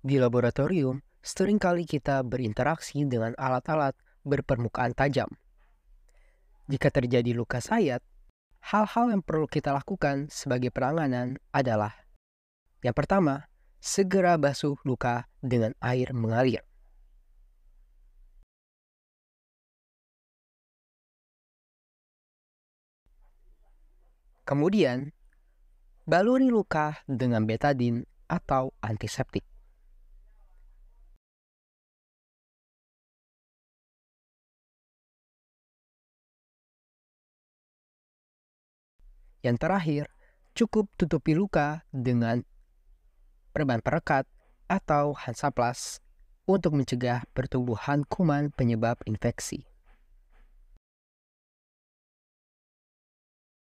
Di laboratorium, seringkali kita berinteraksi dengan alat-alat berpermukaan tajam. Jika terjadi luka sayat, hal-hal yang perlu kita lakukan sebagai penanganan adalah yang pertama, segera basuh luka dengan air mengalir. Kemudian, baluri luka dengan betadin atau antiseptik. Yang terakhir, cukup tutupi luka dengan perban perekat atau Hansaplast untuk mencegah pertumbuhan kuman penyebab infeksi.